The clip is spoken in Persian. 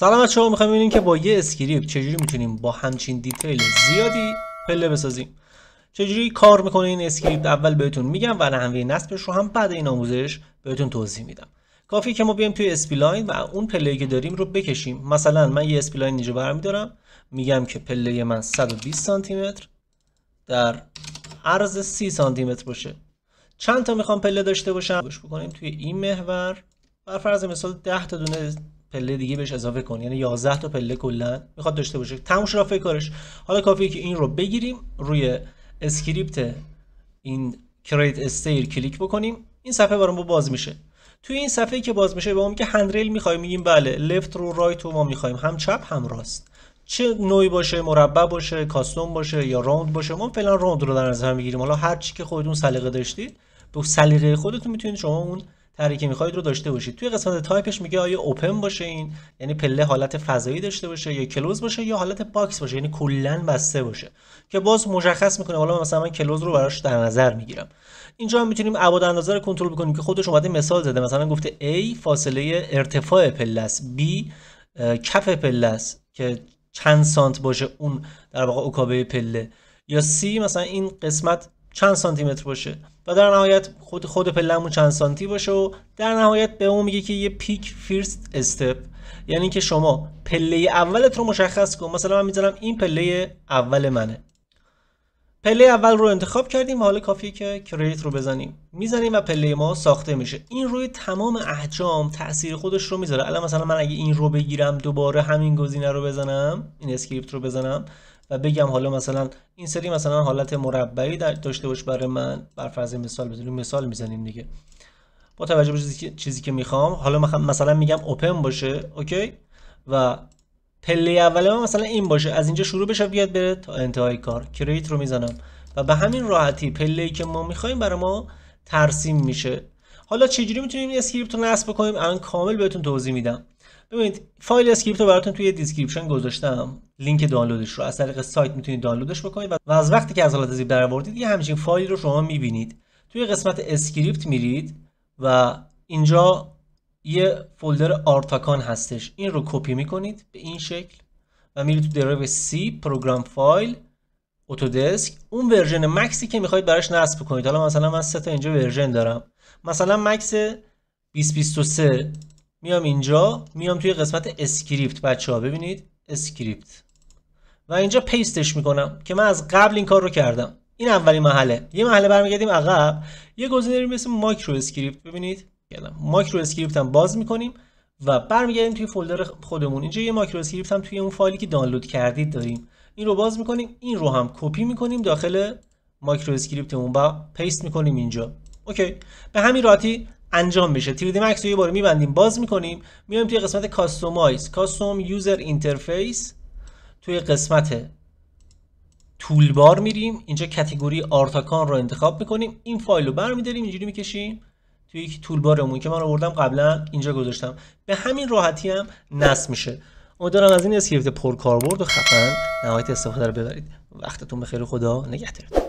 سلام بچه‌ها شما میخوایم ببینیم که با یه اسکریپت چجوری میتونیم با همچین دیتیل زیادی پله بسازیم چجوری کار میکنه این اسکریپت اول بهتون میگم و نحوه نصبش رو هم بعد این آموزش بهتون توضیح میدم کافی که ما بیایم توی اسپلاین و اون پله که داریم رو بکشیم مثلا من یه اسپلاین اینجا برمیدارم میگم که پله من 120 سانتی متر در عرض 30 سانتی باشه چند تا میخوام پله داشته باشم بکنیم توی این محور بر فرض مثال 10 تا دونه پله دیگه بهش اضافه کن یعنی 11 تا پله کلا میخواد داشته باشه تموش رافه کارش حالا کافیه که این رو بگیریم روی اسکریپت این کریت استیر کلیک بکنیم این صفحه برام باز میشه توی این صفحه که باز میشه به ما میگه هندریل میخوایم میگیم بله لفت رو رایت رو ما میخوایم هم چپ هم راست چه نوعی باشه مربع باشه کاستوم باشه یا راوند باشه ما فعلا راوند رو در نظر میگیریم حالا هر چی که خودتون سلیقه داشتید به سلیقه خودتون میتونید شما اون طرحی که میخواید رو داشته باشید توی قسمت تایپش میگه آیا اوپن باشه این یعنی پله حالت فضایی داشته باشه یا کلوز باشه یا حالت باکس باشه یعنی کلا بسته باشه که باز مشخص میکنه حالا مثلا من کلوز رو براش در نظر میگیرم اینجا هم میتونیم ابعاد اندازه رو کنترل بکنیم که خودش اومده مثال زده مثلا گفته A فاصله ارتفاع پله است B کف پله است که چند سانت باشه اون در واقع اوکابه پله یا C مثلا این قسمت چند سانتی متر باشه و در نهایت خود خود پلمون چند سانتی باشه و در نهایت به اون میگه که یه پیک فیرست استپ یعنی که شما پله اولت رو مشخص کن مثلا من میذارم این پله اول منه پله اول رو انتخاب کردیم حالا کافیه که کریت رو بزنیم میزنیم و پله ما ساخته میشه این روی تمام احجام تاثیر خودش رو میذاره الان مثلا من اگه این رو بگیرم دوباره همین گزینه رو بزنم این اسکریپت رو بزنم و بگم حالا مثلا این سری مثلا حالت مربعی داشته باش برای من بر فرض مثال بزنیم مثال میزنیم دیگه با توجه به چیزی که, میخوام حالا مثلا میگم اوپن باشه اوکی و پله اول من مثلا این باشه از اینجا شروع بشه بیاد بره تا انتهای کار کریت رو میزنم و به همین راحتی پله که ما میخوایم برای ما ترسیم میشه حالا چجوری میتونیم این اسکریپت رو نصب کنیم الان کامل بهتون توضیح میدم ببینید فایل اسکریپت رو براتون توی دیسکریپشن گذاشتم لینک دانلودش رو از طریق سایت میتونید دانلودش بکنید و از وقتی که از حالت زیپ درآوردید یه همچین فایل رو شما میبینید توی قسمت اسکریپت میرید و اینجا یه فولدر آرتاکان هستش این رو کپی میکنید به این شکل و میرید تو درایو C پروگرام فایل اتودسک اون ورژن مکسی که میخواید براش نصب کنید حالا مثلا من سه تا اینجا ورژن دارم مثلا مکس 2023 میام اینجا میام توی قسمت اسکریپت بچه ها ببینید اسکریپت و اینجا پیستش میکنم که من از قبل این کار رو کردم این اولین محله یه محله برمیگردیم عقب یه گزینه داریم مثل ماکرو اسکریپت ببینید ماکرو اسکریپت هم باز میکنیم و برمیگردیم توی فولدر خودمون اینجا یه ماکرو اسکریپت هم توی اون فایلی که دانلود کردید داریم این رو باز میکنیم این رو هم کپی میکنیم داخل ماکرو اسکریپتمون و پیست میکنیم اینجا اوکی به همین راحتی انجام میشه 3 مکس رو یه بار میبندیم باز میکنیم میایم توی قسمت کاستومایز کاستوم یوزر اینترفیس توی قسمت تولبار میریم اینجا کتگوری آرتاکان رو انتخاب میکنیم این فایل رو برمیداریم اینجوری میکشیم توی یک تولبارمون که من بردم قبلا اینجا گذاشتم به همین راحتی هم نصب میشه امیدوارم از این اسکریپت پرکاربرد و خفن نهایت استفاده رو ببرید وقتتون بخیر خدا نگهدارتون